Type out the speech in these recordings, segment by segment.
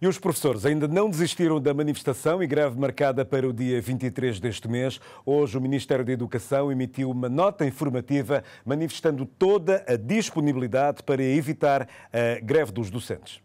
E os professores ainda não desistiram da manifestação e greve marcada para o dia 23 deste mês. Hoje, o Ministério da Educação emitiu uma nota informativa manifestando toda a disponibilidade para evitar a greve dos docentes.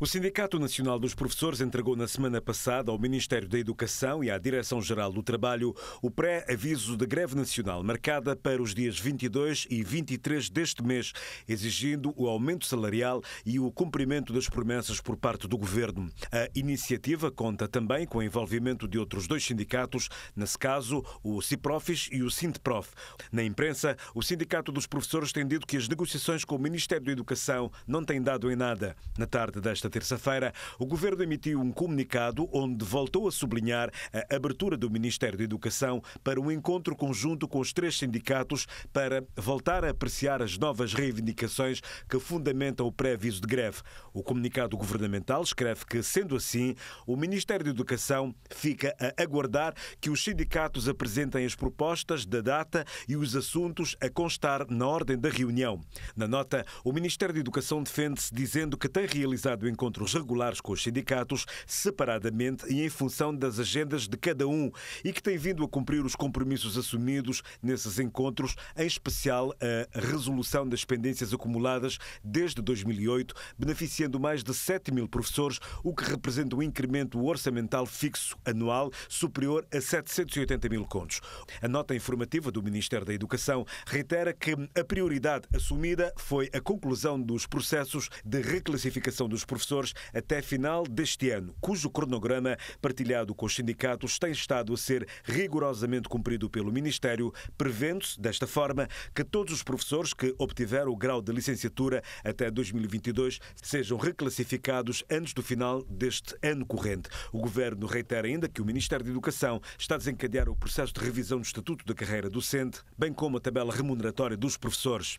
O Sindicato Nacional dos Professores entregou na semana passada ao Ministério da Educação e à Direção-Geral do Trabalho o pré-aviso de greve nacional marcada para os dias 22 e 23 deste mês, exigindo o aumento salarial e o cumprimento das promessas por parte do governo. A iniciativa conta também com o envolvimento de outros dois sindicatos, nesse caso, o CIPROFIS e o SINTPROF. Na imprensa, o Sindicato dos Professores tem dito que as negociações com o Ministério da Educação não têm dado em nada. Na tarde desta esta terça-feira, o governo emitiu um comunicado onde voltou a sublinhar a abertura do Ministério da Educação para um encontro conjunto com os três sindicatos para voltar a apreciar as novas reivindicações que fundamentam o pré-aviso de greve. O comunicado governamental escreve que, sendo assim, o Ministério da Educação fica a aguardar que os sindicatos apresentem as propostas da data e os assuntos a constar na ordem da reunião. Na nota, o Ministério da Educação defende-se dizendo que tem realizado encontros regulares com os sindicatos, separadamente e em função das agendas de cada um, e que tem vindo a cumprir os compromissos assumidos nesses encontros, em especial a resolução das pendências acumuladas desde 2008, beneficiando mais de 7 mil professores, o que representa um incremento orçamental fixo anual superior a 780 mil contos. A nota informativa do Ministério da Educação reitera que a prioridade assumida foi a conclusão dos processos de reclassificação dos professores professores até final deste ano, cujo cronograma, partilhado com os sindicatos, tem estado a ser rigorosamente cumprido pelo Ministério, prevendo-se, desta forma, que todos os professores que obtiveram o grau de licenciatura até 2022 sejam reclassificados antes do final deste ano corrente. O Governo reitera ainda que o Ministério da Educação está a desencadear o processo de revisão do Estatuto da Carreira Docente, bem como a tabela remuneratória dos professores.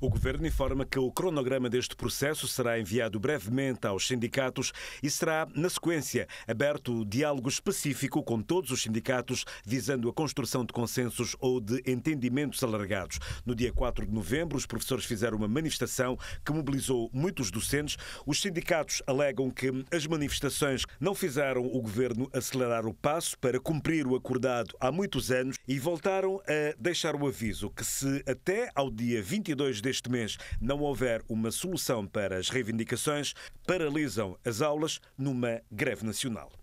O Governo informa que o cronograma deste processo será enviado brevemente aos sindicatos e será, na sequência, aberto o diálogo específico com todos os sindicatos visando a construção de consensos ou de entendimentos alargados. No dia 4 de novembro, os professores fizeram uma manifestação que mobilizou muitos docentes. Os sindicatos alegam que as manifestações não fizeram o governo acelerar o passo para cumprir o acordado há muitos anos e voltaram a deixar o aviso que, se até ao dia 22 deste mês não houver uma solução para as reivindicações, paralisam as aulas numa greve nacional.